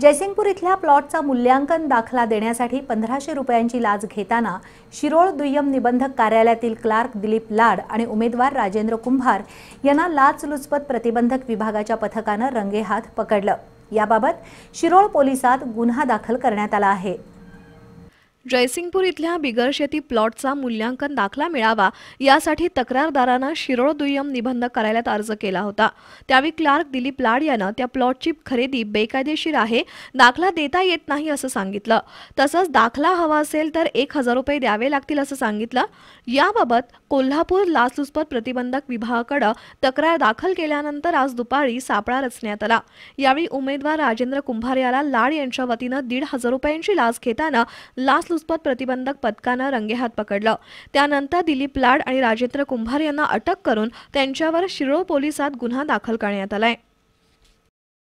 जयसिंगपूर इथल्या प्लॉटचा मूल्यांकन दाखला देण्यासाठी पंधराशे रुपयांची लाच घेताना शिरोळ दुय्यम निबंधक कार्यालयातील क्लार्क दिलीप लाड आणि उमेदवार राजेंद्र कुंभार यांना लाचलुचपत प्रतिबंधक विभागाच्या पथकानं रंगेहात पकडलं याबाबत शिरोळ पोलिसात गुन्हा दाखल करण्यात आला आहे जयसिंगपूर इथल्या बिगर शेती प्लॉटचा मूल्यांकन दाखला मिळावा यासाठी तक्रारदारानं शिरोळ दुय्यम निबंध कार्यालयात अर्ज केला होता त्यावेळी क्लार्क दिलीप लाड यानं त्या प्लॉटची खरेदी बेकायदेशीर आहे दाखला देता येत नाही असं सांगितलं तसंच दाखला हवा असेल तर एक हजार रुपये द्यावे लागतील असं सांगितलं याबाबत कोल्हापूर लाचलुचपत प्रतिबंधक विभागाकडं तक्रार दाखल केल्यानंतर आज दुपारी सापळा रचण्यात आला यावेळी उमेदवार राजेंद्र कुंभार याला लाड यांच्या वतीनं दीड हजार रुपयांची लाच घेताना लाच लाचलुचपत प्रतिबंधक पथकानं रंगेहात पकडलं त्यानंतर दिलीप लाड आणि राजेंद्र कुंभार यांना अटक करून त्यांच्यावर शिरोळ पोलिसात गुन्हा दाखल करण्यात आलाय